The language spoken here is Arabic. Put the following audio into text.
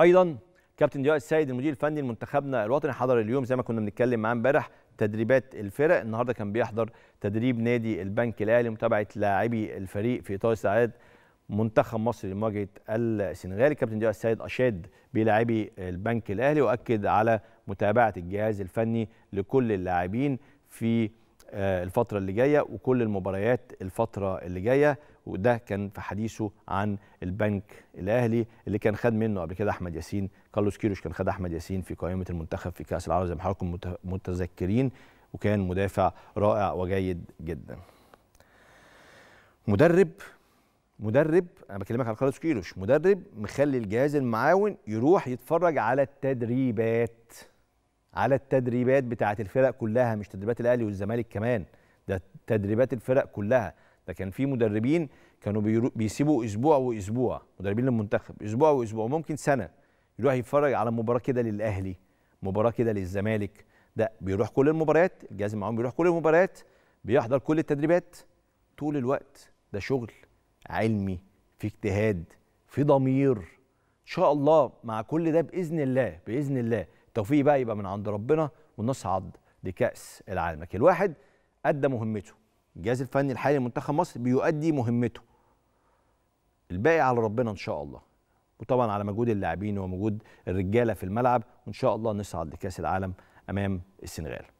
ايضا كابتن ضياء السيد المدير الفني لمنتخبنا الوطني حضر اليوم زي ما كنا بنتكلم معاه امبارح تدريبات الفرق النهارده كان بيحضر تدريب نادي البنك الاهلي متابعه لاعبي الفريق في اطار استعداد منتخب مصر لمواجهه السنغال كابتن ضياء السيد اشاد بلاعبي البنك الاهلي واكد على متابعه الجهاز الفني لكل اللاعبين في آه، الفترة اللي جاية وكل المباريات الفترة اللي جاية وده كان في حديثه عن البنك الاهلي اللي كان خد منه قبل كده احمد ياسين كارلوس كيروش كان خد احمد ياسين في قائمه المنتخب في كاس العالم زي ما حضراتكم متذكرين وكان مدافع رائع وجيد جدا مدرب مدرب انا بكلمك على كارلوس كيروش مدرب مخلي الجهاز المعاون يروح يتفرج على التدريبات على التدريبات بتاعه الفرق كلها مش تدريبات الاهلي والزمالك كمان ده تدريبات الفرق كلها ده كان في مدربين كانوا بيسيبوا اسبوع واسبوع مدربين للمنتخب اسبوع واسبوع ممكن سنه يروح يتفرج على مباراه كده للاهلي مباراه كده للزمالك ده بيروح كل المباريات الجهاز معاهم بيروح كل المباريات بيحضر كل التدريبات طول الوقت ده شغل علمي في اجتهاد في ضمير ان شاء الله مع كل ده باذن الله باذن الله التوفيق بقى يبقى من عند ربنا ونصعد لكاس العالم لكن الواحد ادى مهمته الجهاز الفني الحالي لمنتخب مصر بيؤدي مهمته الباقي على ربنا ان شاء الله وطبعا على مجهود اللاعبين ومجهود الرجاله في الملعب وان شاء الله نصعد لكاس العالم امام السنغال